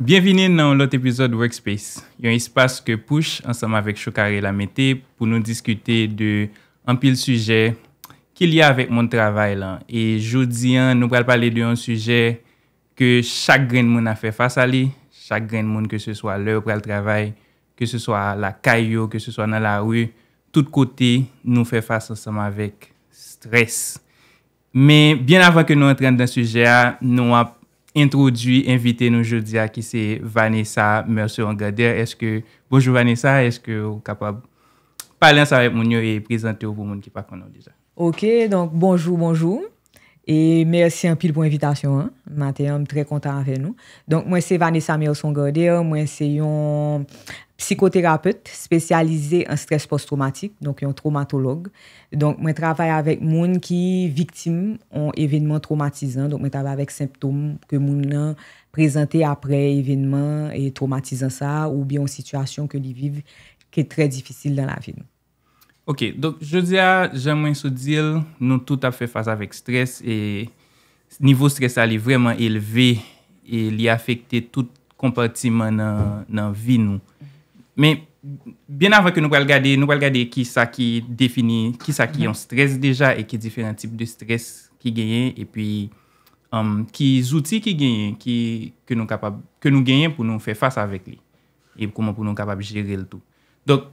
Bienveni nan l'ot epizode Workspace. Yon espase ke pouche ansama vek Choukare Lamete pou nou diskute de anpil suje ki li a vek moun travay lan. E joudi an nou pral pale de yon suje ke chak gren moun a fe fasa li. Chak gren moun ke se swa lè ou pral travay, ke se swa la kayo, ke se swa nan la rue, tout kote nou fe fasa ansama vek stres. Men, bien avan ke nou entran dan suje a, nou ap, introdwi, invite nou jodia ki se Vanessa Mersou Angade. Est ke, bojou Vanessa, est ke w kapab palen sa rep moun yo e prezante w pou moun ki pa konon deja. Ok, donk bonjou, bonjou. E mersi an pil pou evitasyon. Mate, anm tre kontan avè nou. Donk mwen se Vanessa Mersou Angade, mwen se yon... psikoterapeute, spesyalize an stres post-traumatik, donk yon traumatolog. Donk mwen travay avèk moun ki viktim an evenman traumatizan, donk mwen travay avèk septoum ke moun nan prezante apre evenman e traumatizan sa ou biyon situasyon ke li viv ke trè difisil dan la vi nou. Ok, donk jòdia, jè mwen sou dil nou tout ap fè fasa avèk stres e nivou stres alè vreman elve e li afekte tout kompartiman nan vi nou. Men, bien avan ke nou pral gade, nou pral gade ki sa ki defini, ki sa ki yon mhm. stres deja e ki diferent tip de stres ki genyen e pi ki zouti ki genyen, ki nou genyen pou nou fe fasa vek li e pou nou kapab jere l to. Don,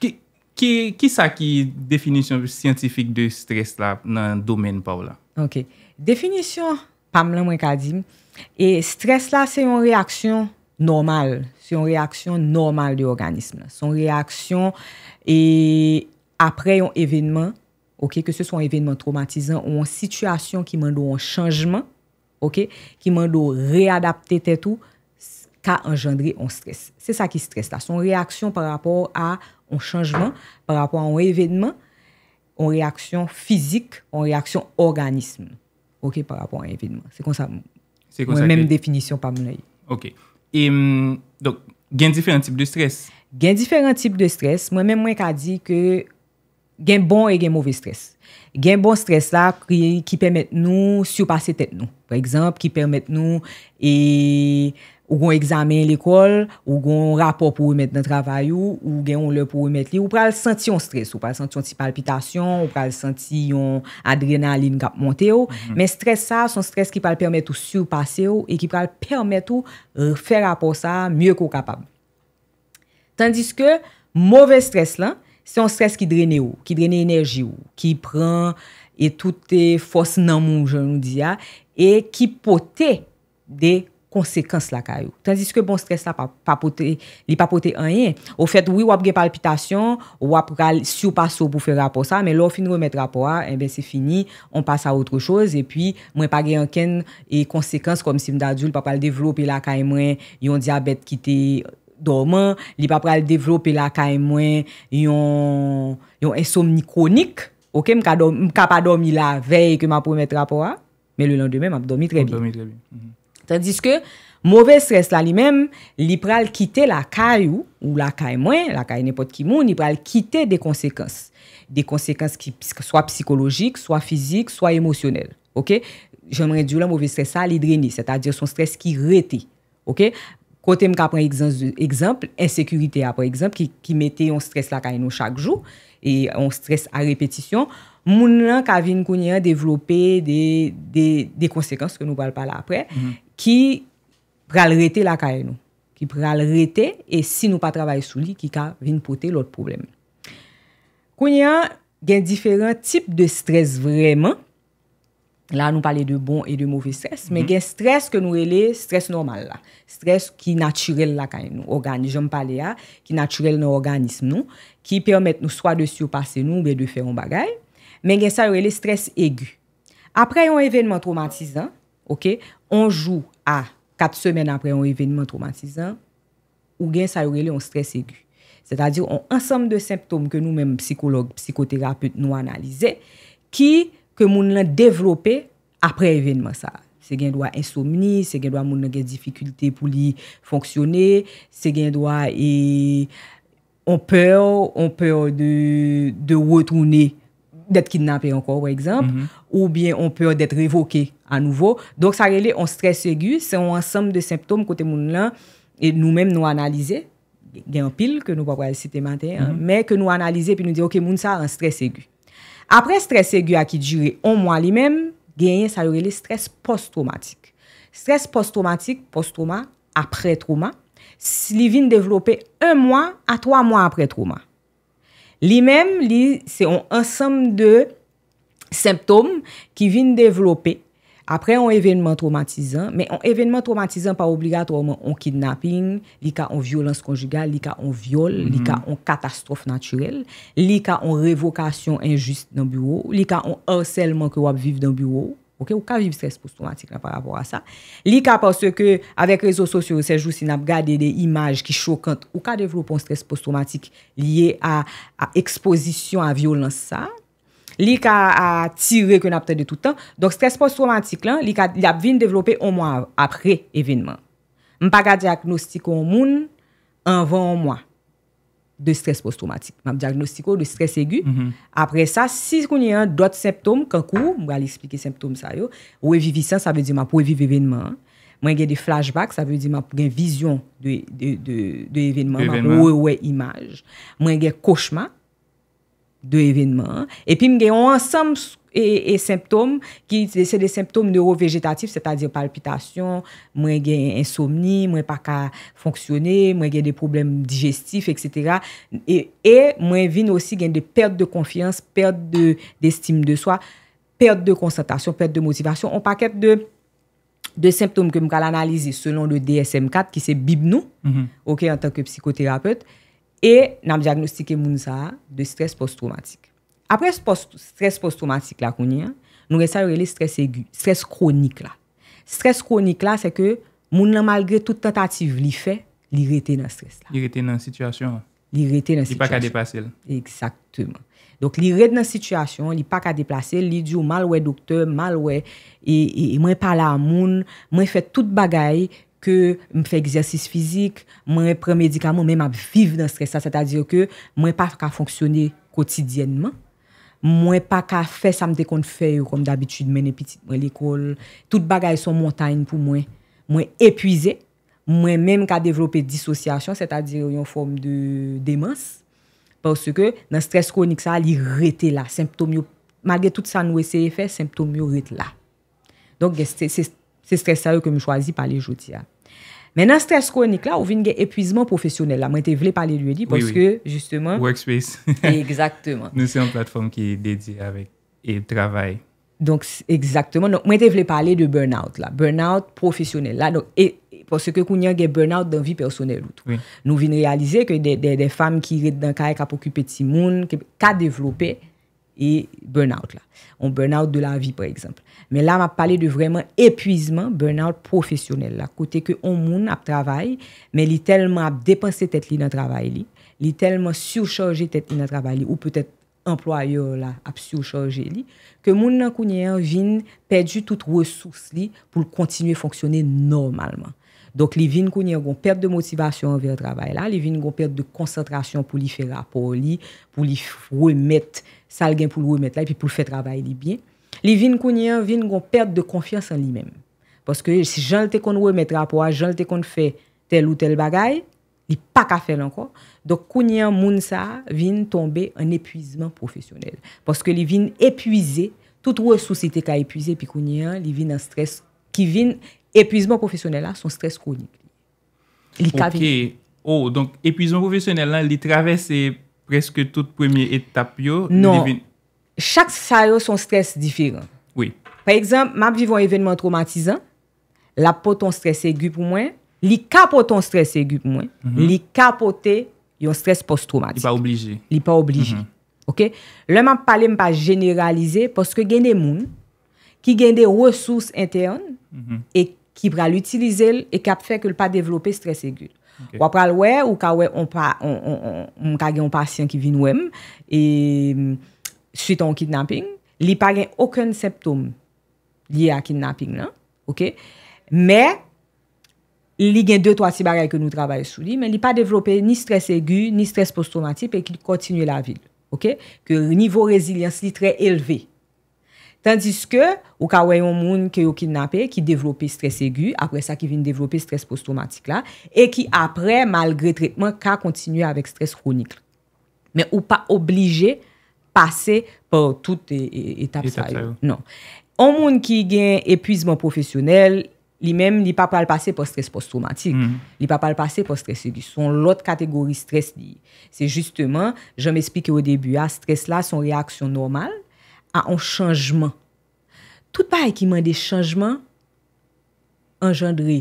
ki sa ki definisyon siyantifik de stres la nan domen pa w la? Ok, definisyon pam lan mwen kadim, e stres la se yon reaksyon normal la. Se yon reaksyon normal di organisme. Se yon reaksyon e, apre yon evenement, ok, ke se yon evenement traumatizant, ou yon situasyon ki man do yon chanjman, ok, ki man do readapte te tou ka engendri yon stres. Se sa ki stres ta. Se yon reaksyon par rapport a yon chanjman, par rapport a yon evenement, yon reaksyon fizik, yon reaksyon organisme. Ok, par rapport a yon evenement. Se konsa moun. Mwen mèm definisyon pa moun ay. Ok, e m... Donk, gen diferent tip de stres? Gen diferent tip de stres, mwen men mwen ka di ke gen bon e gen mouvi stres. Gen bon stres la ki permette nou sou passe tèt nou. Par exemple, ki permette nou e... Ou gon examen l'ekol, ou gon rapop ou y met nan travay ou, ou gen yon lè pou y met li, ou pral senti yon stres, ou pral senti yon ti palpitation, ou pral senti yon adrenalin kap monte ou, mhm. men stres sa, son stres ki pral permet ou surpase ou, e ki pral permet ou euh, fè rapop sa mye kou kapab. Tandis ke, mowè stres lan, se yon stres ki drene ou, ki drene enerji ou, ki pran e tout te fos nan moun genou di ya, e ki potè de konsekans la ka yo. Tansi se ke bon stres la pa pote, li pa pote anye. Ou fet, wap ge palpitation, wap kal si ou pa sou pou fe rapo sa, men lor fin remet rapo a, en eh ben se fini, on pasa outre chose, epi, mwen pa ge anken, e konsekans, kom si mda djoul, papal devlopi la ka emwen, yon diabet ki te dorman, li papal devlopi la ka emwen, yon, yon insomni kronik, oke, mka pa dormi la vey, ke ma promet rapo a, men le lan demen, mwen pa dormi trebi. Mwen pa dormi Tandis ke, mouvez stres la li men, li pral kite la kary ou la kary mwen, la kary ne pot ki moun, li pral kite de konsekans. De konsekans ki swa psikologik, swa fizik, swa emosyonel. Jèm rej di ou la mouvez stres sa li dreni, sè ta dire son stres ki rete. Kote m ka pran eksemp, ensekurite apre eksemp, ki mette yon stres la kary nou chak jou, e yon stres a repetisyon. moun lan ka vin kounyen devlope de konsekans ke nou bal pala apre, mhm. ki pral rete la kaen nou. Ki pral rete, e si nou pa trabay sou li, ki ka vin pote lout problem. Kounyen gen diferent tip de stres vremen, la nou pale de bon e de mouvi stres, men mhm. gen stres ke nou ele, stres normal la. Stres ki naturel la kaen nou. Organisme pale ya, ki naturel nan organism nou, ki pwemet nou swa de syo pase nou be de fè yon bagay, men gen sa yorele stres egu. Apre yon evenement traumatizan, ok, on jou a kat semen apre yon evenement traumatizan, ou gen sa yorele yon stres egu. Se ta diw, on ansam de septom ke nou men psikolog, psikoterapeute nou analize, ki ke moun lan devlope apre evenement sa. Se gen doa insomni, se gen doa moun lan gen dificulte pou li fonksyone, se gen doa yon e, per de wotouni, Dè t'kidnapè anko, wè ekzamp, ou byen on pè dè t'revoke an nouvo. Donk sa rele yon stres egu, se yon ansam de septom kote moun lan, nou mèm nou analize, gen an pil, ke nou pa kwa yon site mantè, mè mhm. ke nou analize, pi nou di, ok, moun sa an stres egu. Apre stres egu a ki jure on mwa li mèm, gen yon sa rele stres post-traumatik. Stres post-traumatik, post-trauma, apre trauma, li vin devlope un mwa a twa mwa apre trauma. Li men, li se an ansam de septom ki vin devlope apre an evenman traumatizan, men an evenman traumatizan pa obligatorman an kidnapping, li ka an violans konjugal, li ka an viol, li ka an mhm. katastrofe natyrel, li ka an revokasyon enjist nan bureau, li ka an orselman ki wap viv nan bureau. Ou ka vive stres post-traumatik la par rapport a sa. Li ka parce ke avek rezo sosyo ou sejou si nap gade de imaj ki chokant. Ou ka devlopon stres post-traumatik liye a ekspozisyon a violans sa. Li ka atire kon ap te de toutan. Don stres post-traumatik la, li ap vin devlopi an moun apre evinman. Mpa ka diagnostiko an moun, an van an moun. de stres post-traumatik. Mab diagnostiko de stres egu. Mhm. Apre sa, si konye an dot septom, kankou, mba li explike septom sa yo, ouwe vivisan sa ve di mab ouwe viv evenman. Mwen gen de flashback, sa ve di mab gen vizyon de evenman, mab ouwe ouwe imaj. Mwen gen koshman de evenman. E pi mgen an ansam sou Et e symptôme, c'est des symptômes neurovegetatif, c'est-à-dire palpitasyon, mwen gen insomni, mwen pa ka fonksyoné, mwen gen de probleme digestif, etc. Et mwen vin osi gen de perte de konfianse, perte de estime de soi, perte de konstatasyon, perte de motivasyon. On pa kèp de symptôme ke mwen ka l'analise selon le DSM-4 ki se bib nou, mm-hmm. ok, en tanke psikoterapeute. Et nan diagnostike moun sa, de stres post-traumatique. apres stres post-traumatik la konye, nou resay yo rele stres egu, stres kronik la. Stres kronik la se ke, moun nan malgre tout tentative li fe, li rete nan stres la. Li rete nan situasyon. Li rete nan situasyon. Li pa ka depase l. Eksakteman. Donk li rete nan situasyon, li pa ka depase l, li di ou malwe dokter, malwe, e, e mwen pala a moun, mwen fe tout bagay, ke mwen fe egzersis fizik, mwen pre medikament, mwen mwen vive nan stres la, se ta dire ke, mwen pa ka foksyone kotidyenman, Mwen pa ka fè sa mdekon fè yo kom d'abitud men epitit mwen l'ekol, tout bagay son montagne pou mwen epwize, mwen menm ka devlopè disosyasyon, c'est-à-dire yon form de demens, porske nan stres kronik sa li rete la, semptom yo, magè tout sa nou eseye fè, semptom yo rete la. Donk se stres sa yo ke mi chwazi pa li joti ya. Mè nan stres konik la, ou vin gen epwizman profesyonel la. Mwen te vle pale luyedi, pwoske, justeman... Workspace. Eksakteman. Nou se yon platform ki dedye avèk, e travay. Donk, eksakteman. Mwen te vle pale de burnout la. Burnout profesyonel la. Donk, e, pwoske kou nyan gen burnout dan vi personel loutou. Oui. Nou vin realize ke de, de, de fam ki rit dan kare ka poku peti moun, ke, ka devlopè... et burn-out la. On burn-out de la vi, par exemple. Men la, map pale de vremen epwizman, burn-out profesyonel la, kote ke on moun ap travay, men li telman ap depanse tet li nan travay li, li telman surcharge tet li nan travay li, ou petet employeur la ap surcharge li, ke moun nan kounyen vin pedju tout resous li pou l'kontinuye fonksyonne normalman. Donk, li vin kounyen gon perte de motivasyon anver travay la, li vin gon perte de konsentrasyon pou li fe rapor li, pou li remet kounyen sal gen pou l wè met la, pi pou l fè travay li byen. Li vin kounyen, vin goun perte de konfians an li men. Paske si jan l te kon wè met rapwa, jan l te kon fè tel ou tel bagay, li pa ka fè l ankon. Dok kounyen moun sa, vin tombe an epuisman profesyonel. Paske li vin epuize, tout wè souci te ka epuize, pi kounyen, li vin an stres, ki vin epuisman profesyonel la, son stres kouni. Li ka vi. Ok, o, oh, donc epuisman profesyonel la, li travè se... Preske tout premier etap yo. Non, chak sa yo son stres diferent. Oui. Par exemple, map vivon evenement traumatizant, la poton stres e gup mwen, li ka poton stres e gup mwen, mhm. li ka pote yon stres post-traumatik. Li pa oblige. Li pa oblige. Mhm. Ok? Le map pale mpa generalize, poske gen de moun, ki gen de resous intern, mhm. e ki pral utilize l, e kap fek l pa devlope stres e gup. Wap pral wè, ou ka wè, m kage yon pasyen ki vin wèm, e suiton kidnapping, li pa gen okon septom liye a kidnapping la, ok? Me, li gen 2-3 sibarek ke nou travay sou li, men li pa devlopè ni stres egu, ni stres post-traumatik, pe e ki kontinuye la vil, ok? Ke nivou rezilyans li tre elve, ok? Tandis ke, ou ka wè yon moun ki yo kinnape, ki devlopi stres egu, apre sa ki vin devlopi stres post-traumatik la, e ki apre, malgre trepman, ka kontinuye avèk stres chronik. Men ou pa oblige pase por tout e, e, etap sa yo. Non. On moun ki gen epizman profesyonel, li mem li pa pal pase por stres post-traumatik. Mm. Li pa pal pase por stres egu. Son lot kategori stres li. Se justeman, jom espike ou debu, a ah, stres la son reaksyon normal, a an chanjman. Tout pa ek iman de chanjman engendre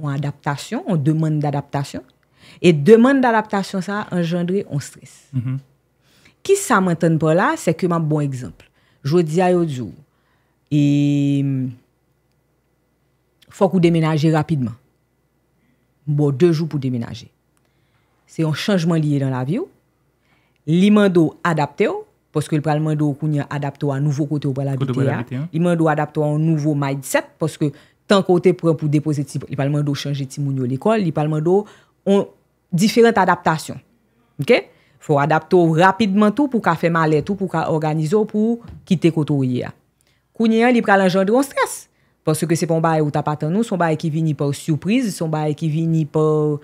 an adaptasyon, an deman d'adaptasyon, e deman d'adaptasyon sa engendre an stres. Ki sa mantan pou la, se keman bon ekzamp. Jodi a yo djou, e fok ou demenaje rapidman. Bo, de jou pou demenaje. Se yon chanjman liye dan la vi ou, li man do adapte ou, Poske li pralman do kounye adapto an nouvo kote ou pralabite ya. Li man do adapto an nouvo mindset. Poske tan kote pran pou depose ti. Li pralman do chanje ti moun yo l'ekol. Li pralman do on diferent adaptasyon. Ok? Fou adapto rapidman tou pou ka fe male tou pou ka organizo pou kite kote ou yi ya. Kounye yon li pralman jan dron stres. Poske se pon baye ou ta patan nou. Son baye ki vini por surprise. Son baye ki vini por...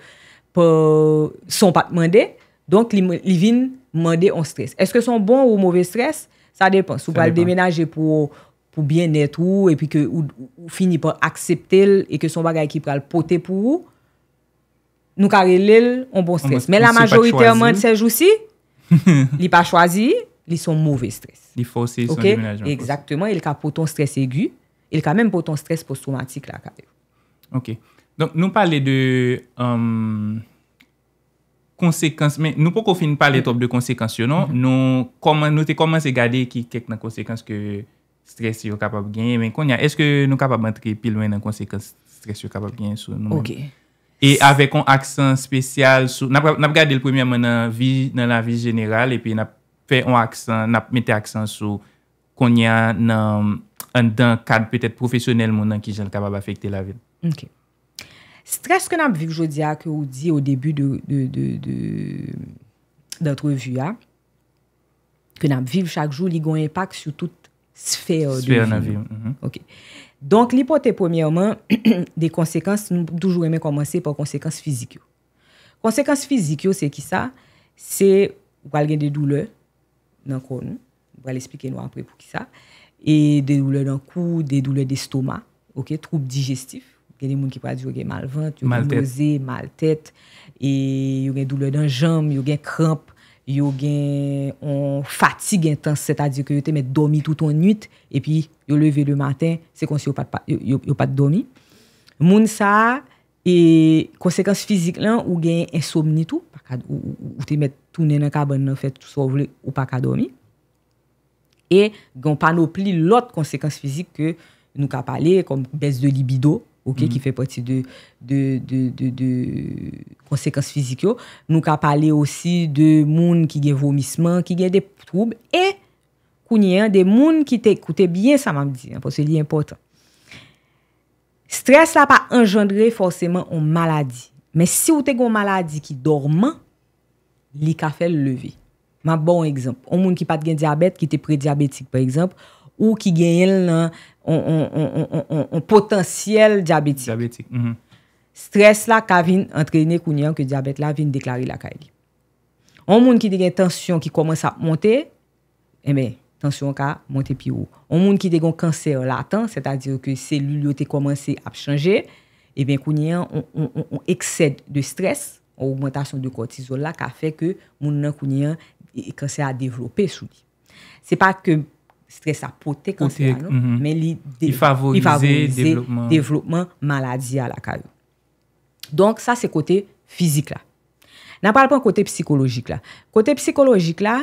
Son patman de. Donk li vini... mwande an stres. Est ke son bon ou mwove stres? Sa depan. Sou pral demenaje pou pou bien net ou, epi ke ou fini pou akseptel e ke son bagay ki pral pote pou ou, nou kare lel an bon stres. Men la majorite an mwande sej ou si, li pa chwazi, li son mwove stres. Li fose son demenajman. Ok, ekzaktman, el ka poton stres egu, el ka men poton stres post-traumatik la kare. Ok. Donk nou pale de euh,... konsekans, men nou pou kon fin pa le mm. top de konsekans yo non? mm-hmm. nou, nou te komanse gade ki kek nan konsekans ke stres yo kapap genye, men kon ya, eske nou kapap mantre pilwen nan konsekans stres yo kapap genye sou nou? Ok. E avek an aksan spesyal sou, nap gade l pou mè man nan vi, nan la vi jeneral, epi nap fè an aksan, nap mette aksan sou kon ya nan, an dan kad petè profesyonel moun nan ki jen kapap afekte la vil. Ok. Stres ke nan ap viv jodia ke ou di ou debu de d'entrevue a, ke nan ap viv chak jou, li gwen epak sou tout sfer de viv. Mhm. Donk, li pote pwemiyoman de konsekans, nou pou toujou eme komanse pou konsekans fizikyo. Konsekans fizikyo se ki sa, se wal gen de doule nan kon, wal esplike nou apre pou ki sa, e de doule nan kou, de doule de stoma, troub digestif, geni moun ki pati yo gen mal vant, yo gen mouze, mal tèt, yo gen doule dan jamb, yo gen kramp, yo gen fati gen tans, sè ta diyo ke yo te met domi tout an nuit, epi yo leve le matin, se kon si yo pati domi. Moun sa, e konsekans fizik lan, yo gen insomnitou, ou te met tounen an kaban nan fèt, ou pa ka domi. E, gen panopli lot konsekans fizik ke nou ka pale, kom bes de libido, Ok, ki fe pati de konsekans fizikyo. Nou ka pale osi de moun ki gen vomisman, ki gen de troub, e kounye an de moun ki te koute bien, sa mam di, an pou se li important. Stres la pa engendre foseman an maladi. Men si ou te gen an maladi ki dorman, li ka fel leve. Man bon ekzamp. An moun ki pat gen diabet, ki te prediabetik, pe ekzamp, ou ki gen el nan... potansiyel diabetik. Stres la ka vin antrene kounyan ke diabet la vin deklari la ka e li. On moun ki de gen tensyon ki komanse ap monte, e eh men, tensyon ka monte pi ou. On moun ki de gen kanser latan, se ta dire ke seluliotè komanse ap chanje, e ben kounyan on eksèd de stres ou augmentation de kotizol la ka fe ke moun nan kounyan eh, kanser a devlope sou li. Se pa ke Stres a pote kan semanou, mhm. men li favorize devlopman maladi a la kalman. Donk sa se kote fizik la. Nan pal pou an kote psikologik la. Kote psikologik la,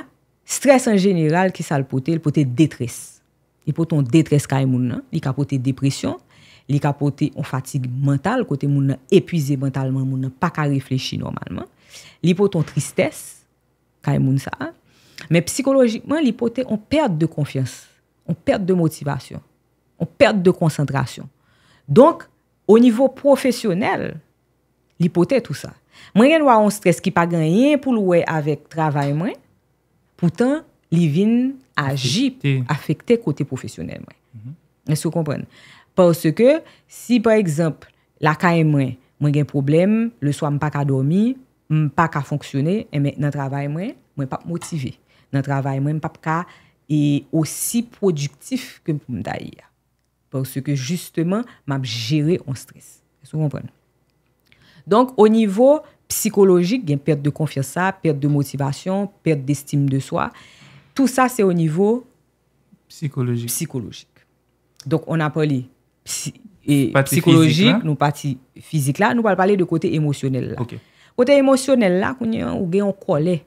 stres an general ki sa l pote, l pote detres. Li pote an detres ka e moun nan, li ka pote depresyon, li ka pote an fatig mental, kote moun nan epuize mentalman, moun nan pa ka reflechi normalman. Li pote an tristes, ka e moun sa a, Men psikologikman, li potè, on perte de konfians, on perte de motivasyon, on perte de konsentrasyon. Donk, o nivou profesyonel, li potè tout sa. Mwen gen wawon stres ki pa gen yen pou louè avèk travay mwen, poutan li vin aji pou afekte kote profesyonel mwen. Mwen sou kompren. Porske, si par ekzamp, la ka mwen mwen gen problem, le swan mpa ka dormi, mpa ka fonksyonè, mwen nan travay mwen, mwen pa motivè. nan travay mwen pap ka, e osi prodiktif ke m pou m da yi ya. Porsi ke justeman m ap jere an stres. Se sou kompren? Donk, o nivou psikologik, gen perte de konfisa, perte de motivasyon, perte de estime de swa, tout sa se o nivou... Psikologik. Psikologik. Donk, on apali... Pati fizik la? Pati fizik la, nou pal pali de kote emosyonel la. Kote emosyonel la, kwenye an ou gen an kolè.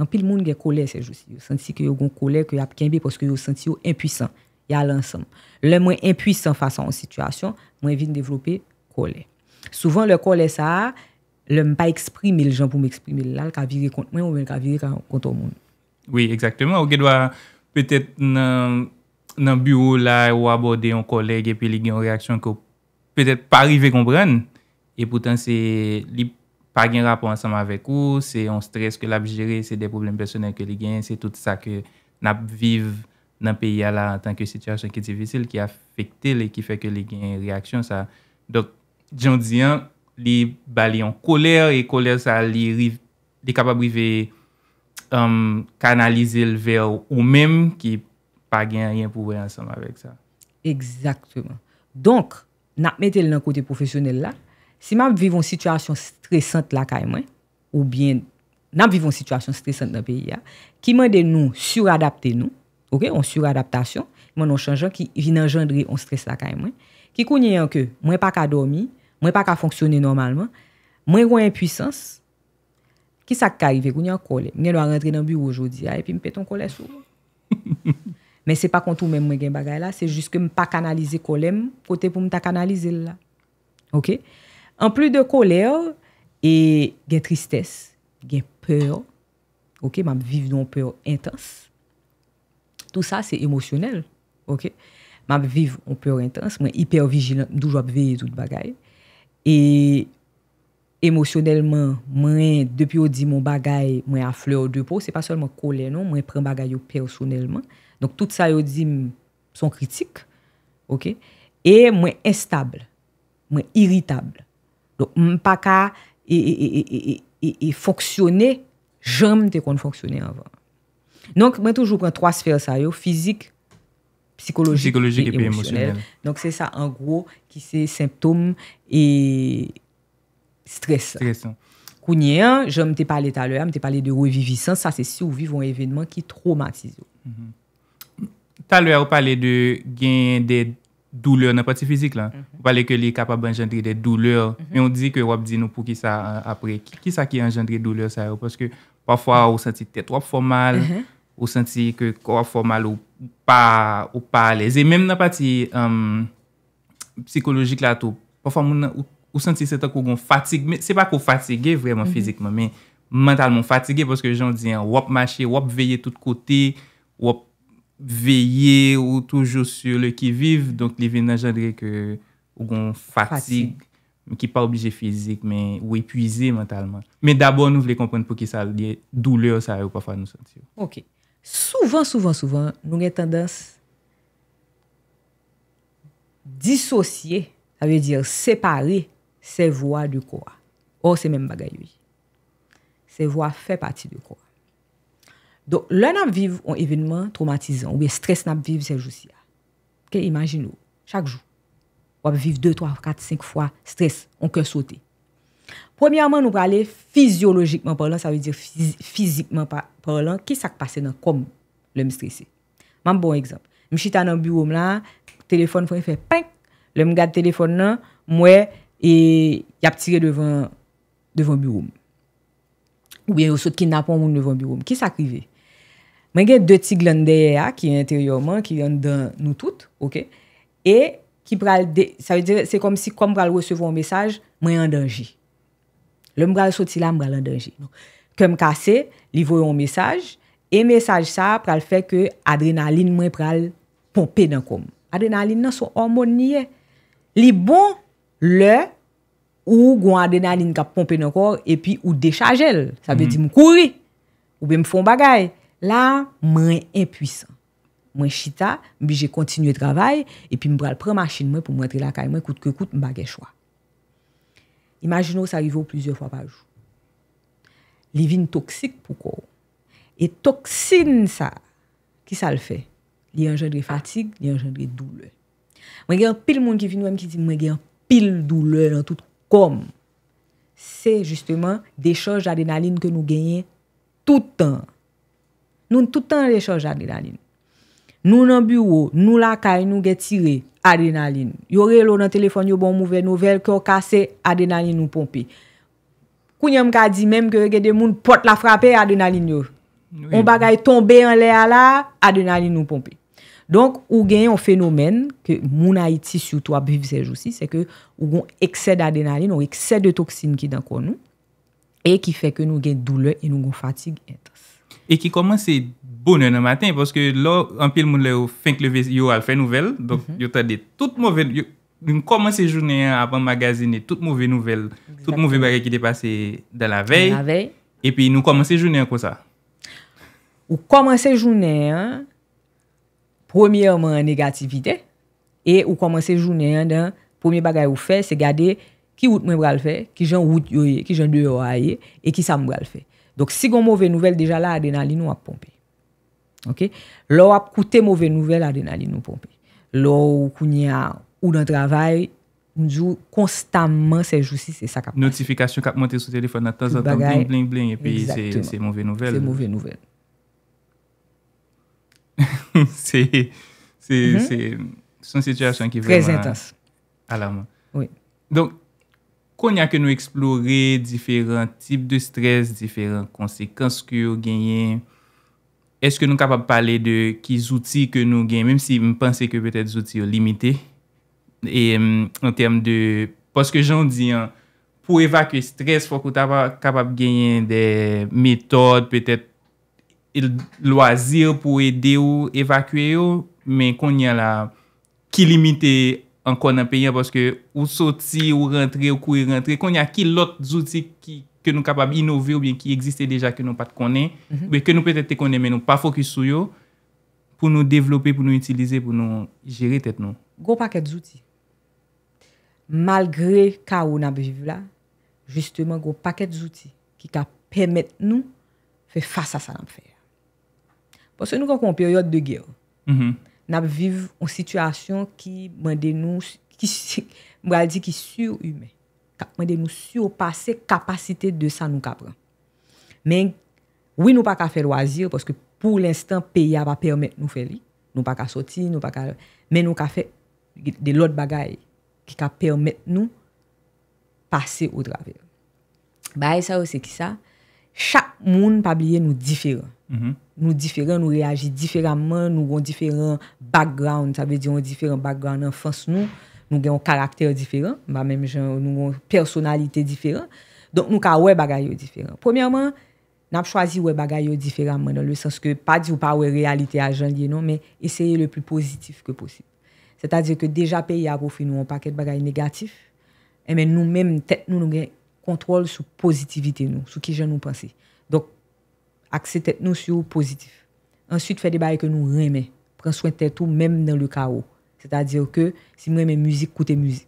Anpil moun gen kolè se jousi. Yo senti ki yo gon kolè, ki yo apkenbe, poske yo senti yo impuisan. Ya lansan. Le mwen impuisan fasa an situasyon, mwen vin devlopè kolè. Souvan le kolè sa a, le mba eksprime l jan pou m eksprime l lal, mwen mwen kavire konton moun. Oui, exactement. Ou genwa, petèt nan bureau la, ou abode yon kolè, genpi li gen yon reaksyon, ko petèt pari ve kompran, e poutan se li... pa gen rap anseman vek ou, se on stres ke lap jere, se de problem personel ke li gen, se tout sa ke nap viv nan peyi ala an tanke situasyon ki divisil, ki afekte li, ki fe ke li gen reaksyon sa. Dok, djan diyan, li bali an koler, e koler sa li kapab wive kanalize l ver ou mem, ki pa gen rien pou wè anseman vek sa. Eksaktouman. Donk, nap metel nan kote profesyonel la, si m ap vivon situasyon stresante la kay mwen, ou bien nan vivon situasyon stresante nan peyi ya, ki m an de nou suradapte nou, ok, an suradaptasyon, m an an chanjan ki vin an jandri an stres la kay mwen, ki kou nye an ke, mwen pa ka dormi, mwen pa ka fonksyone normalman, mwen rwen impwisans, ki sa kakarive kou nye an kole, mnen do a rentre nan bureau jodi ya, e pi m peton kole sou. Men se pa kontou men mwen gen bagay la, se jiske m pa kanalize kolem, pote pou m ta kanalize la. Ok? An pli de kole, e gen tristesse, gen peur, ok? Mam viv nou an peur intense. Tout sa se emosyonel, ok? Mam viv an non peur intense, mwen hipervigilant, mdouj wap veye tout bagay. E emosyonelman, mwen, depi yo di mwen bagay, mwen afle ou depo, se pa sol mwen kole non, mwen pren bagay yo personelman. Donk tout sa yo di son kritik, ok? E mwen estable, mwen irritable. Mpa ka e, e, e, e foksyone, jom te kon foksyone avan. Mwen toujou pran 3 spher sa yo, fizik, psikologik et emosyonel. Se sa an gro ki se symptome e stres. Kounye an, jom te pale talwe, jom te pale de revivisan, sa se si ou vivon evenman ki traumatize. Mm-hmm. Talwe ou pale de gen dede. douleur nan pati fizik lan, wale ke li kapab engendri de douleur, men on di ke wap di nou pou ki sa apre, ki sa ki engendri douleur sa yo, paske pafwa ou euh, senti tet mhm. wap formal, ou senti ke wap formal ou pa aleze, men nan pati psikologik la tou, pafwa ou senti se ta kougon fatig, se pa kou fatigye vreman fizikman, men mentalman fatigye, paske joun di wap mache, wap veye tout kote, wap pati, veye ou toujou sur le ki vive, donk li vina jandre ke ou gon fatig, ki pa oblije fizik, men ou epuize mentalman. Men dabou an nou vle kompren pou ki sa lye doule ou sa lye ou pa fwa nou santi. Ok. Souvan, souvan, souvan, nou gen tendans disosye, a ve dire separe, se vwa du kowa. Ou se men bagay lwi. Se vwa fe pati du kowa. Don, lè nan ap viv an evenement traumatizant, wè stres nan ap viv sejousi a. Kè imagine ou, chak jou, wè ap viv 2, 3, 4, 5 fwa stres, an kè sote. Premièman nou pralè, fizyologikman parlant, sa wè dir fizikman parlant, ki sak pase nan kom lèm stresi. Man bon ekzamp. Mè chita nan biwoum la, tèlefon fwen fè penk, lèm gade tèlefon nan, mwè, e yap tire devan, devan biwoum. Wè ou sot kin napon moun devan biwoum. Ki sak rivey? Mwen gen de ti glandeye a, ah, ki yon interiorman, ki yon dan nou tout, ok? E, ki pral de, sa ve dire, se kom si kom pral wesevo yon mesaj, mwen yon danji. Lè m pral soti la, m pral yon danji. Kèm kase, li voyon mesaj, e mesaj sa pral fe ke adrenalin mwen pral pompe nan kom. Adrenalin nan son hormon nye. Li bon le ou gwen adrenalin kap pompe nan kor, e pi ou de chagel. Sa ve mhm. di m kouri, ou be m fon bagay. La, mwen e impwisan. Mwen chita, mwen bi jek kontinu e travay, epi mwen pral pran machin mwen pou mwen tre la kay mwen kout kout mwen bagè chwa. Imagino sa yivou plizye fwa pa jou. Li vin toksik pou kou. E toksin sa, ki sa l fe? Li engendre fatig, li engendre doule. Mwen gen an pil moun ki vin mwen ki di, mwen gen an pil doule nan tout kom. Se, justeman, de chanj adenaline ke nou genyen tout an. Nou tout an rechonj adenaline. Nou nan bureau, nou la kay nou ge tire adenaline. Yo relo nan telefon yo bon mouvè nouvel ki yo kase adenaline nou pompe. Kounyan mka di menm ke ge de moun pot la frape adenaline yo. Ou bagay tombe an le ala, adenaline nou pompe. Donk ou gen yon fenomen ke moun ay tisyout wap viv sej ou si se ke ou gon ekse de adenaline ou ekse de toksine ki dan kon nou e ki fe ke nou gen doule e nou gon fatigue etre. E ki komanse bonen an maten, poske lo, an pil moun le ou fink leve yo al fè nouvel, donk mhm. yo tade tout mouvel, nou komanse jounen an apan magazine, tout mouvel nouvel, tout mouvel bagay ki de pase dan la vey, e pi nou komanse jounen an kon sa. Ou komanse jounen an, premièman negativite, e ou komanse jounen an dan, premiè bagay ou fè, se gade ki wout mwen bral fè, ki jen wout yoye, ki jen deyo aye, e ki sa mbral fè. Donk, sigon mouve nouvel, deja la adenalino ap pompe. Ok? Lou ap koute mouve nouvel adenalino pompe. Lou, kou nye a ou nan travay, mdjou konstanman se jou si se sa kap. Notifikasyon kap monte sou telefon na tazan ton bling bling bling, epi se mouve nouvel. Se mouve nouvel. Se, se, se, son sityasyon ki vreman. Prezintas. Alaman. Oui. Donk. kon ya ke nou eksplore diferent tip de stres, diferent konsekans ki yo genyen, eske nou kapap pale de ki zouti ke nou genyen, menm si mpense ke peutet zouti yo limite, en term de, poske jan di, pou evakwe stres, fokou ta va kapap genyen de metode, peutet loazir pou ede yo evakwe yo, men kon ya la ki limite evakwe, an kon an peyen paske ou soti, ou rentre, ou kouye rentre, kon y a ki lot zouti ke nou kapab inove ou bien ki existe deja ke nou pat konen, be ke mhm. nou petete konen men nou pa fokis sou yo, pou nou develope, pou nou utilize, pou nou jere tet non. nou. Go paket zouti, malgre ka ou nan beviv la, jisteman go paket zouti ki ka pemet nou fe fasa sa lan fe. Paske nou kon kompye yot de gèo, mhm, nap viv ou situasyon ki mwen den nou, mwen al di ki surhumen, mwen den nou surpase kapasite de sa nou kapran. Men, wè nou pa ka fè loazir, pwoske pou l'instant, peya pa permette nou fè li, nou pa ka soti, nou pa ka, men nou ka fè de lot bagay ki ka permette nou pase ou draver. Ba, e sa ou se ki sa, chak moun pabliye nou diferan. Mhm. Nou diferan, nou reagi diferanman, nou wèw diferan background, sa ve diyon diferan background an fons nou, nou gen wèw karakter diferan, nou wèw personalite diferan, don nou ka wèw bagay yo diferan. Premiyaman, nap chwazi wèw bagay yo diferanman, nan le sens ke pa di ou pa wèw realite a jan liye nou, men eseye le plus pozitif ke posib. Se ta diyo ke deja peyi a gofri nou wèw paket bagay negatif, eme nou menm tet nou nou gen kipon, Kontrol sou pozitivite nou, sou ki jen nou panse. Dok, akse tet nou sou pozitif. Ansyut, fè de bagay ke nou reme. Pren sou en tetou, menm nan le ka ou. Sè ta dir ke, si mweme mwizik, koute mwizik.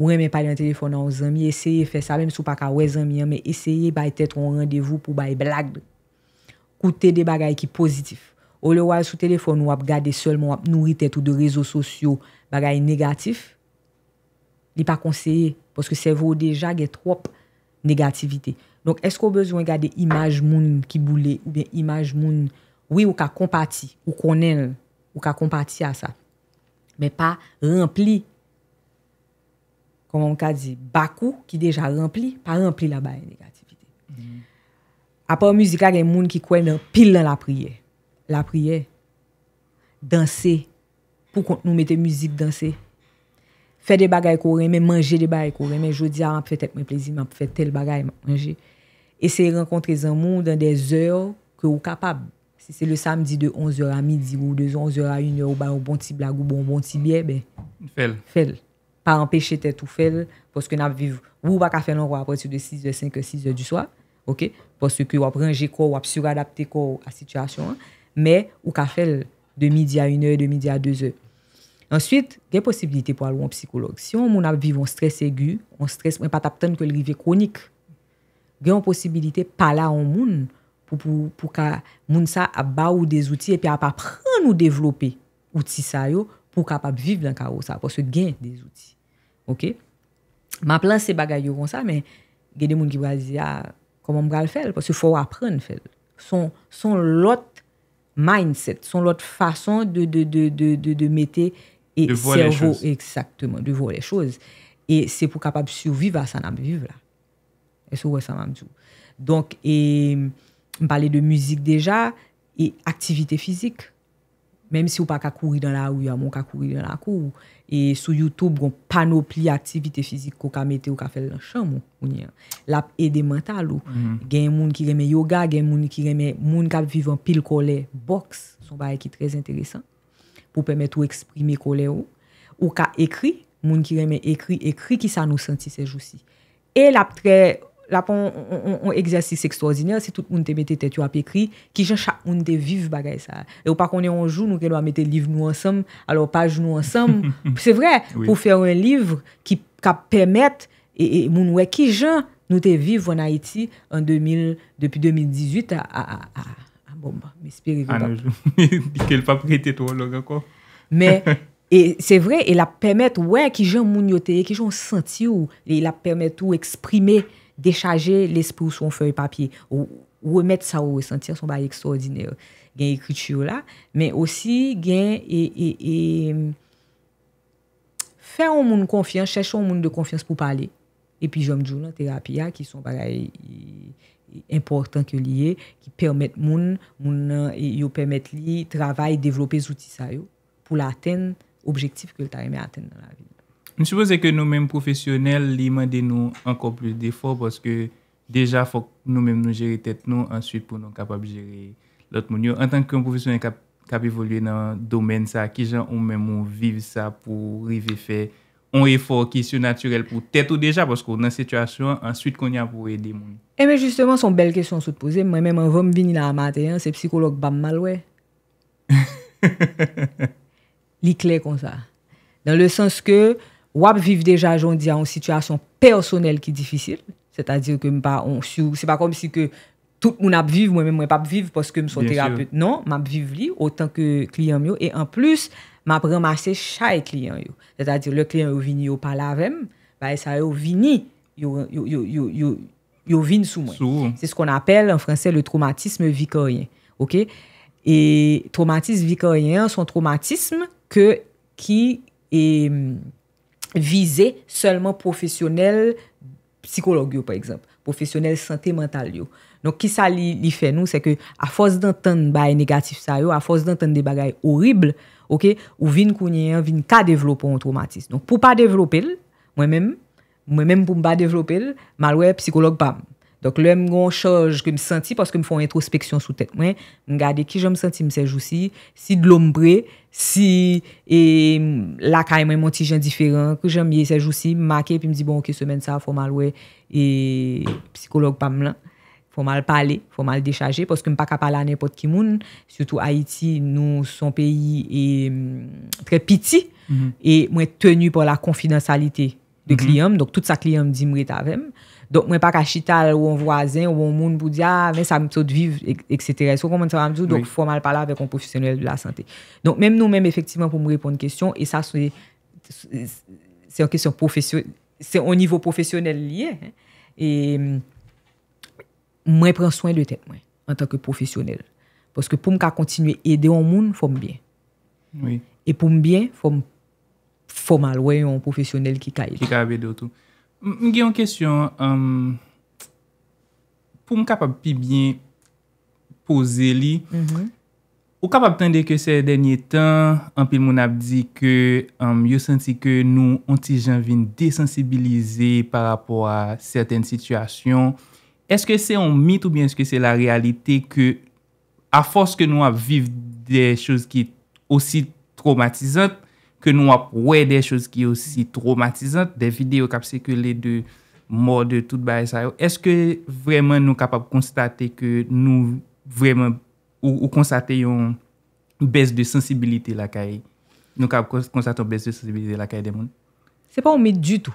Mweme pale an telefon nan ou zanmi, esye fè sa. Menm sou pa ka ou zanmi, anme esye bagay tetou an randevou pou bagay blagd. Koute de bagay ki pozitif. Ou le wale sou telefon nou ap gade solman ap nouri tetou de rezo sosyo bagay negatif. li pa konseye, poske se vo deja ge trop negativite. Donk, esko bezwen gade imaj moun ki boule, ou be imaj moun, oui ou ka kompati, ou konen, ou ka kompati a sa, men pa rempli, konon ka di, bakou ki deja rempli, pa rempli la baye negativite. Mm-hmm. Apo mouzika gen moun ki kwen nan pil nan la priye. La priye, danse, pou kon nou mette mouzik danse, Fè ah, de bagay kou reme, manje de bagay kou reme. Jodi a, ap fè tel mwen plezime, ap fè tel bagay manjè. Ese renkontre zan moun dan de zèr kou kapab. Se se le samdi de onzèr a midi ou de onzèr a yonèr ou ba yon bon ti blag ou bon bon ti bie, ben, fèl. Par empèche tèt ou fèl, pòske nan viv, wou wak a fèl an wap ap wètsi de 6 e 5 e 6 e du swa, ok, pòske wap renjè kou, wap suradapte kou a situasyon, mè, wak a fèl de midi a yonèr, de midi Answit, gen posibilite pou alou an psikolog. Si an moun ap viv an stres egu, an stres mwen pa tapten ke li ve kronik, gen an posibilite pala an moun pou ka moun sa ap ba ou de zouti epi ap ap pren ou devlope outi sa yo pou kap ap viv lanka ou sa, pou se gen de zouti. Ok? Ma plan se bagay yo kon sa, men gen de moun ki waziya kom an mga al fel, pou se fwo ap pren fel. Son lot mindset, son lot fason de mette Devoi lè chòs. Exactement, devoi lè chòs. Et c'est pour capable survivre, ça n'a pas vivre là. Et c'est pour ça que ça m'a dit. Donc, et... M'parlez de musique déjà, et activité physique. Même si ou pa kakouri dans la roue, y'a mon kakouri dans la cour. Et sous YouTube, on panoplie activité physique kou ka mette ou ka fèl dans chan, moun. L'app aide mental, ou. Mm-hmm. Gen y'en moun ki remè yoga, gen y'en moun ki remè moun kap vivant pil kolè, box. Son barè ki trèz intéressant. pou pèmè tou eksprimi kole ou, ou ka ekri, moun ki remè ekri, ekri ki sa nou senti se jousi. E la pou on egzasis ekstraordinèl, si tout moun te mette tet yo ap ekri, ki jen chak moun te viv bagay sa. E ou pa konye anjou nou ke lwa mette liv nou ansam, alo page nou ansam. Se vre pou fèr un liv ki ka pèmèt, e moun wè ki jen nou te viv wè naiti depi 2018 a... ane joun, di ke l pap rete to lor lor anko se vre, el ap permette wè ki joun moun yote, ki joun senti ou el ap permette ou eksprime dechaje l espri ou son fewe papye ou emet sa ou, senti an son baye ekstraordinè, gen ekriti ou la men osi gen e fè an moun konfian chèche an moun de konfian pou pale epi joun joun an terapia ki son baye ekriti ou la important ke liye, ki permèt moun, moun eh, yo permèt li travay, devlopè zoutisa yo pou la ten objektif ke lta remè aten nan la vin. Mwen soupozè ke nou mèm profesyonel li mande nou ankon plou defo pwoske deja fok nou mèm nou jere tèt nou, answit pou nou kapap jere lot moun yo. An tank kon profesyonel kap evolye nan domen sa, ki jan ou mèm ou viv sa pou rive fey, On e fok ki sou naturel pou tèt ou deja pwos kon nan situasyon, answit kon ya pou ou edi eh, moun. E men, justeman, son bel kesyon sou te pose, mwen men mwen vòm vini nan amate, se psikolog bam malwe. Li kle kon sa. Dan le sens ke, wap viv deja, joun di ya, an situasyon personel ki difisil. Se ta dire ke mwen pa, se pa kom si ke, tout moun ap viv, mwen men mwen pa ap viv, pwos ke mwen son terapeute. Non, mwen ap viv li, otan ke kliyam yo. E an plus, m ap remache chay kliyen yo. Zatadir, le kliyen yo vini yo palavem, baye sa yo vini yo vin sou mwen. Se skon apel en franse le traumatisme vikaryen. Ok? E traumatisme vikaryen son traumatisme ki vize selman profesyonel psikolog yo, par exemple. Profesyonel sante mental yo. Non, ki sa li fe nou, se ke a fos d'entende baye negatif sa yo, a fos d'entende baye orible, Ou vin kounyen, vin ka devlopon ou traumatis. Pou pa devlopel, mwen men, mwen men pou mba devlopel, malwe psikolog pam. Donk lèm gon chanj ke m senti paske m fon introspeksyon sou tek. Mwen m gade ki jom senti m sej ou si, si dlombre, si lakay mwen mwantijen diferent, ki jom ye sej ou si, m make pi m di bon ok semen sa fon malwe e psikolog pam lan. Fwa mal pale, fwa mal dechaje, poske m pa ka pale ane pot ki moun, sotou Haiti, nou son peyi e trepiti, e mwen tenu pou la konfidensalite de kliyam, mm-hmm. donc tout sa kliyam di mwet avem, donc mwen pa ka chital ou an vwazen, ou an moun boudia, mwen sa mpso de vive, etc. Fwa mal pale avek an profesyonel de la sante. Donc mwen nou mwen efektiveman pou mwen repon de kestyon, se an nivou profesyonel liye, e... mwen pren soyn de ten mwen, an tanke profesyonel. Poske pou m ka kontinye ede an moun, fòm byen. E pou m byen, fòm alway an profesyonel ki ka ede. Ki ka abe dotou. M gen yon kesyon, um, pou m kapap pi byen pose li, mhm. ou kapap tende ke se denye tan, an pi moun ap di ke um, yo senti ke nou anti-jen vin desensibilize par apwa certaine situasyon, Est-ce que c'est un mythe ou bien est-ce que c'est la réalité que, à force que nous vivons des choses qui sont aussi traumatisantes, que nous approuvons des choses qui sont aussi traumatisantes, des vidéos qui circulent de morts de tout barrière, est-ce que vraiment nous sommes capables de constater que nous, vraiment, nous constatons une baisse de sensibilité dans la carrière. Nous constatons une baisse de sensibilité dans la carrière des mounes. Ce n'est pas un mythe du tout.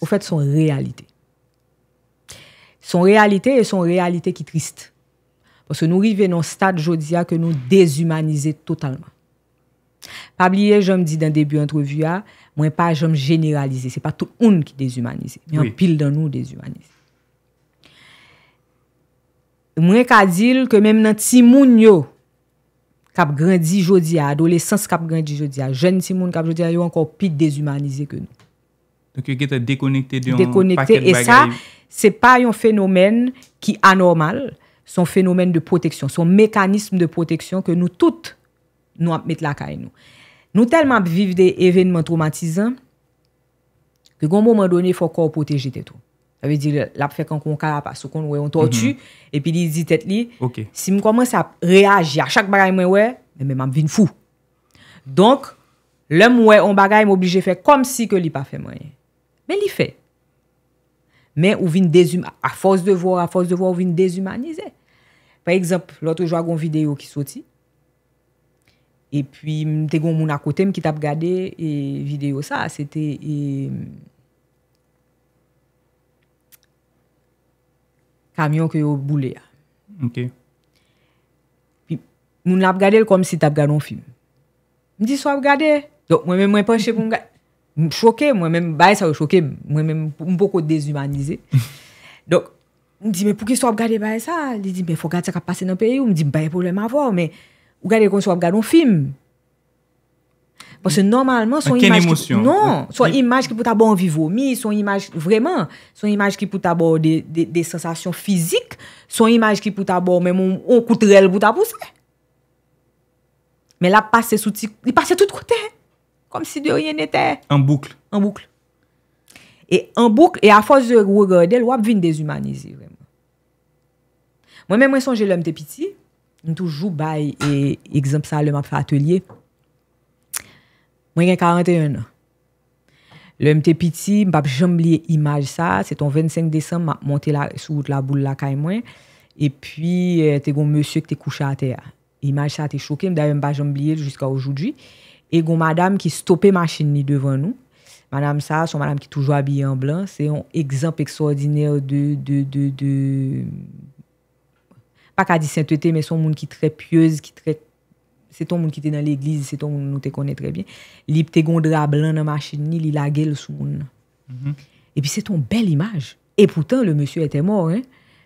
Au fait, son réalité. Son realite e son realite ki trist. Pwese nou rive nou stad jodia ke nou dezumanize totalman. Pabliye jom di dan debu entrevya, ah, mwen pa jom generalize. Se pa tout un ki dezumanize. Mwen pil dan nou dezumanize. Mwen ka dil ke menm nan timoun yo kap grandi jodia, do lesans kap grandi jodia, jen timoun kap jodia, yo anko pil dezumanize ke nou. E sa, se pa yon fenomen ki anormal, son fenomen de proteksyon, son mekanism de proteksyon ke nou tout nou ap met la ka en nou. Nou telman ap vive de evenmen traumatizan, ke gombo man donye fok kor proteje te tou. E pi li zi tet li, si m koman se ap reagi a chak bagay mwen we, me m ap vin fou. Donk, lèm mwen on bagay m oblije fe kom si ke li pa fe mwen ye. Men li fe. Men ou vin dezumanize. A fos devor, a fos devor, ou vin dezumanize. Par ekzamp, loto jwa gwen video ki soti. E pi, mte gwen moun akote, mki tap gade video sa, se te kamyon ki yo boule ya. Ok. Pi, moun lap gade l kom si tap gade on film. Mdi sou ap gade? Donk mwen mwen penche pou mwen gade. mwen mèm bae sa yo choké, mwen mèm mpoko dezumanize. Don, mwen di mè pou ki so ap gade bae sa, li di mwen fò gade sa ka pase nan peri ou, mwen di mwen bae pou le m'avo, mwen gade kon so ap gade un film. Pwese normalman, son imaj, non, son imaj ki pou ta bo an vivo, mi, son imaj, vremen, son imaj ki pou ta bo de sensasyon fizik, son imaj ki pou ta bo, mwen mwen, mwen mwen, mwen mwen, mwen mwen, mwen mwen, mwen mwen, mwen mwen, mwen mwen, mwen mwen, mwen kom si de ryen ete... En boukle. En boukle. E en boukle, e a fos yo wogor del, wap vin dezumanize. Mwen men mwen sonje lèm te piti, mwen toujou bay, e egzamp sa lèm ap fè atelier, mwen gen 41 an. Lèm te piti, mwen pap jamblie imaj sa, seton 25 desan, mwen ap monte sou la boule la kay mwen, e pi euh, te goun monsye ke te kouche a te a. Imaj sa te choké, mwen daye mwen pa jamblie jiska oujoudji, E goun madame ki stopè machin ni devan nou. Madame sa, son madame ki toujou abye en blan, se yon ekzamp eksoordinèr de, de, de, de... Pa ka di sainteté, men son moun ki tre piez, se ton moun ki te nan l'eglise, se ton moun nou te konè trebyen. Li te gondra blan nan machin ni, li la gel sou moun. E pi se ton bel imaj. E poutan, le monsieur etè mor, hein.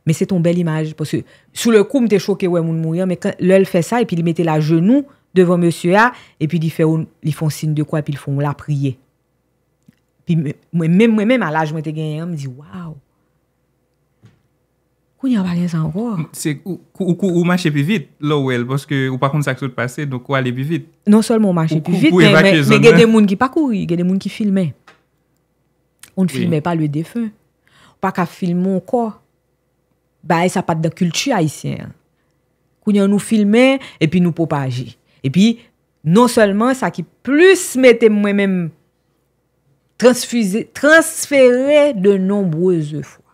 Men se ton bel imaj. Pou se, sou le koum te chokè wè moun mouyan, men kan lèl fè sa, e pi li mette la genou... devon monsu ya, e pi di fe ou li fon sin de kwa, e pi li fon ou la priye. Pi mwen mwen mwen mwen mwen la, jwant te gen yon, mwen di waw. Kou nyan wakè san wak. Se, ou kou ou mwache pi vit, lo ou el, poske ou pakoun sakso te pase, nou kou alè pi vit. Non sol mwen mwache pi vit, mwen gen de moun ki pakou, gen de moun ki filme. On ne filme pa lwe de fe. Ou pak a filme mwen kwa. Ba, sa pat de kultu a y si. Kou nyan nou filme, e pi nou pou pa aji. Et puis, non seulement sa ki plus mette mwen mèm transféré de nombreuse fois.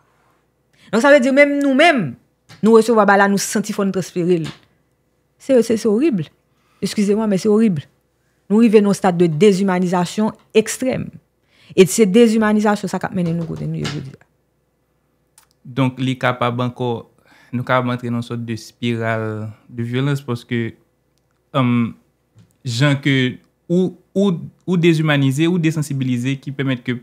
Non sa ve di mèm nou mèm, nou reso wabala nou sentifon transferil. Se, se, se orrible. Eskize mwen, men se orrible. Nou rive nou stat de dezumanizasyon ekstrem. Et se dezumanizasyon sa kap mènen nou kote nou, yo je di la. Donk li kap abanko nou kap abanko nou sa de spiral de violèns, porske Um, ou desumanize ou desensibilize ki pwemet ke,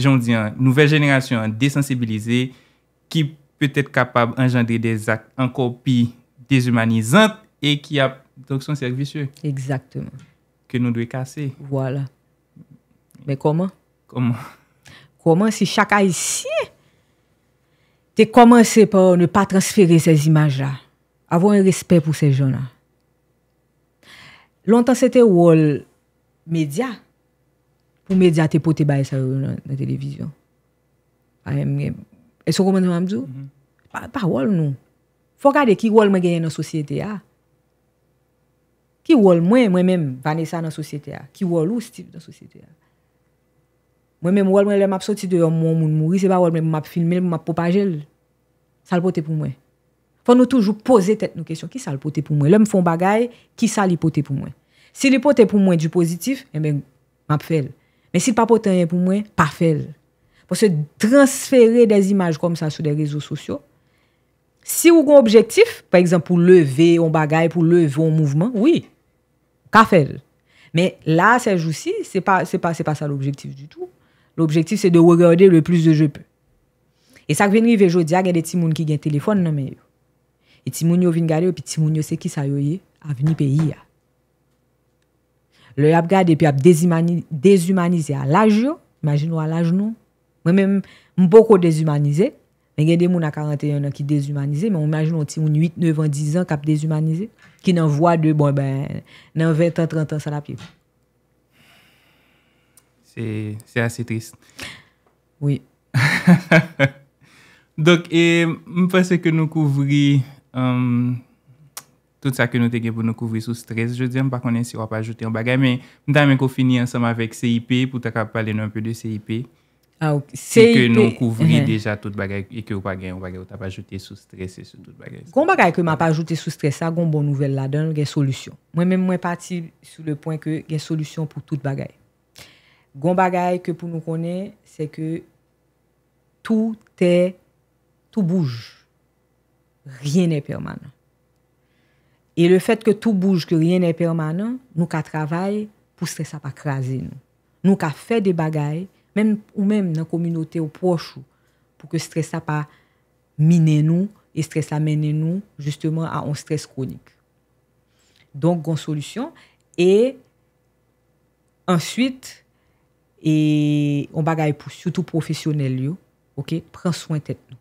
jom diyan, nouvel jenerasyon desensibilize ki pwet et kapab engendri an kopi desumanizante e ki ap doksyon servisye. Exactement. Ke nou dwe kase. Voilà. Men koman? Koman. Koman si chaka isi te komanse pou ne pa transfere sez imaj la. Avou en respet pou sez jonna. Lontan se te wol media pou media te pote baye sa lou nan televizyon. E so komento mamdou? Pa wol nou. Fokade ki wol mwen genye nan sosyete ya. Ki wol mwen mwen men Vanessa nan sosyete ya. Ki wol ou Steve nan sosyete ya. Mwen men mwen mwen le map soti de yon moun moun mouri se pa wol men map filmel map popajel. Sa l pote pou mwen. Fon nou toujou pose tèt nou kèsyon, ki sa l'ipote pou mwen? Lèm foun bagay, ki sa l'ipote pou mwen? Si l'ipote pou mwen du pozitif, mè mè m'ap fèl. Mè si l'papote yè pou mwen, pa fèl. Fon se transfère des imaj kom sa sou de rezo sosyo. Si wou goun objektif, pè exemple pou leve yon bagay, pou leve yon mouvman, woui, ka fèl. Mè la sej ou si, se pa sa l'objektif du tout. L'objektif se de wè gède le plus de jèpè. E sak venri vejò diag, yè de ti moun et ti moun yo vin gade, pi ti moun yo se ki sa yo ye, a vini peyi ya. Loi ap gade, epi ap dezumanize a laj yo, imajin nou a laj nou, mwen men mpoko dezumanize, men gen de moun a 41 an ki dezumanize, men mwen imajin nou ti moun 8, 9, 10 an kap dezumanize, ki nan vwa de, bon ben nan 20 an, 30 an sa la pi. Se, se ase trist. Oui. Dok, e mpase ke nou kouvri... Tout sa ke nou te gen pou nou kouvri sou stres Je di an pa konen si wap ajoute yon bagay Mwen damen ko fini ansama vek CIP Pou ta ka pale nou anpe de CIP Se ke nou kouvri deja tout bagay E ke wap agen yon bagay Ou ta pa ajoute sou stres Kon bagay ke wap ajoute sou stres Sa gon bon nouvel la den gen solusyon Mwen men mwen pati sou le pon Gen solusyon pou tout bagay Gon bagay ke pou nou konen Se ke tout te Tout bouj Rien n'è permanent. Et le fait que tout bouge, que rien n'è permanent, nou ka travaye pou stress ap akraze nou. Nou ka fè des bagay, ou mèm nan kominote ou pochou, pou que stress ap ap mine nou et stress amène nou justement a un stress chronique. Donc, gant solution. Et, ensuite, et, ou bagay pou surtout professionnel yo, ok, pren soin tèt nou.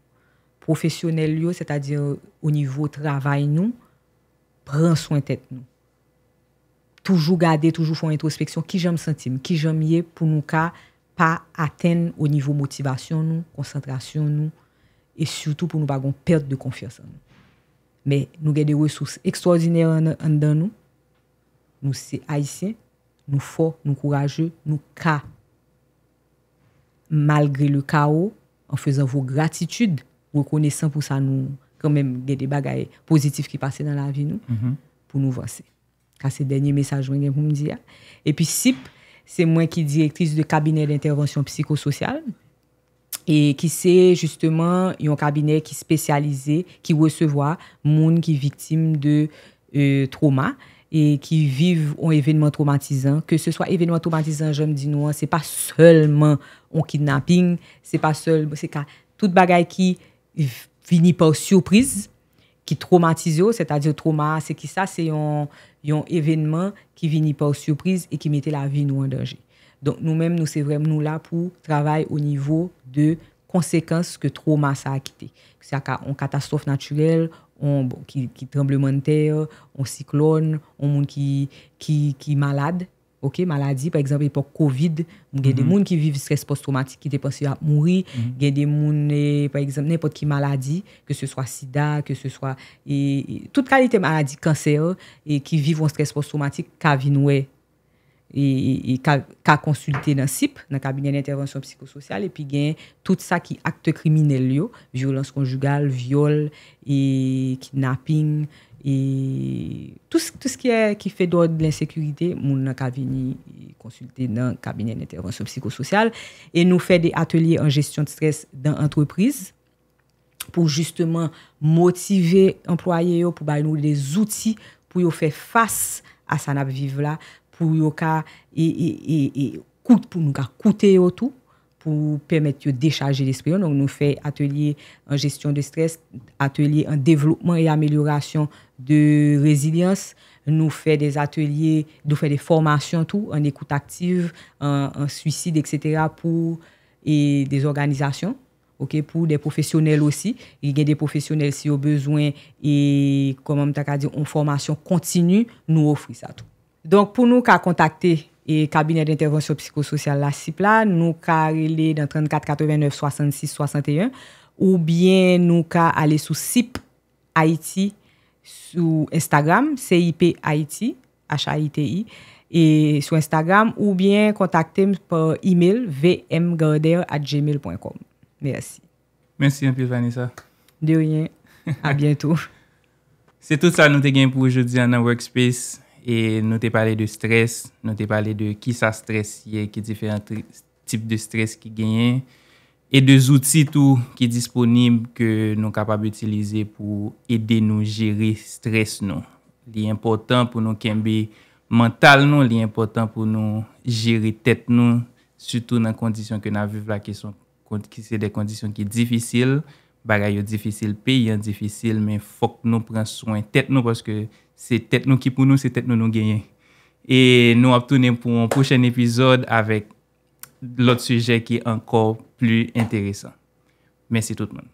Profesyonel yo, c'est-à-dire au niveau travay nou, pren soin tèt nou. Toujou gade, toujou fon introspeksyon, ki jèm sentim, ki jèm yè pou nou ka pa atèn au niveau motivasyon nou, konsentrasyon nou, et surtout pou nou bagon perte de konfiyansan nou. Mè, nou gè de wèsous ekstraordinè an dan nou, nou se aïsè, nou fo, nou kouraje, nou ka. Malgré le kao, an fezan vou gratitude, rekone san pou sa nou, kwen men gen de bagay pozitif ki pase nan la vi nou, pou nou vwase. Ka se denye mesajwen gen pou m diya. E pi sip, se mwen ki direktris de kabinet d'intervention psikosocial, e ki se, justemen, yon kabinet ki spesyalize, ki wesevoa moun ki viktim de trauma, e ki vive on evenement traumatizant. Ke se swa evenement traumatizant, jom di nou, se pa selman on kidnapping, se pa selman, se ka tout bagay ki vini pou surprise, ki traumatize ou, se ta diou trauma, se ki sa se yon evenman, ki vini pou surprise, e ki mette la vi nou an derje. Don nou menm nou se vrem nou la pou travay ou nivou de konsekans ke trauma sa akite. Se a ka, yon katastrofe naturel, yon bon ki tremblementer, yon siklon, yon moun ki malade, Ok, maladi, par exemple, ipo COVID, mwen gen de mhm. moun ki vive stres post-traumatik ki te pense yo ap mouri, mhm. gen de moun, e, par exemple, nepot ki maladi, ke se swa sida, ke se swa... E, e, tout kalite maladi, kanser, ki vive an stres post-traumatik, ka vinwe, ka konsulte nan sip, nan ka binye nan intervensyon psikosocial, epi gen tout sa ki akte krimine liyo, violans konjugal, viol, kidnapping... Et tout ce qui fait d'ordre de l'insécurité, moun n'a ka vini consulter n'a kabine n'intervention psychosociale et nou fè des ateliers en gestion de stress dans l'entreprise pou justement motiver employé yo pou bay nou les outils pou yo fè face a san ap vive la pou nou ka koute yo tout. pou pèmèt yo déchajer l'esprit yo. Nou fè atelier en gestyon de stres, atelier en devlopman y amèliorasyon de rezilyans, nou fè des atelier, nou fè des formasyon tou, en ekout aktif, en swisid, et cètera, pou des organizasyon, pou des profesyonel osi. Y gen des profesyonel si yo bezwen, en formasyon kontinu, nou ofri sa tou. Donc pou nou ka kontakte E kabinet d'intervention psikosocial la SIP la, nou ka rele dan 34 89 66 61, ou bien nou ka ale sou SIP Haiti, sou Instagram, CIP Haiti, H-A-I-T-I, e sou Instagram, ou bien kontakte m pou e-mail vmgrader at gmail.com. Mersi. Mersi anpil Vanessa. De riyen. A bientou. Se tout sa nou te gen pou oujoudi an nan workspace, E nou te pale de stres, nou te pale de ki sa stres yè, ki diferent tip de stres ki genyen. E de zouti tou ki disponib ke nou kapab utilize pou ede nou jere stres nou. Li important pou nou kembe mantal nou, li important pou nou jere tet nou, soutou nan kondisyon ke nan viv la, ki se de kondisyon ki difisil. Baga yo difisil, pe yon difisil, men fok nou pran soyn tet nou, pou nou pran soyn tet nou, pou nou pran soyn tet nou, Se tet nou ki pou nou, se tet nou nou genyen. E nou ap tounen pou moun pouchen epizod avèk lot suje ki ankor plu enteresan. Mèsi toutman.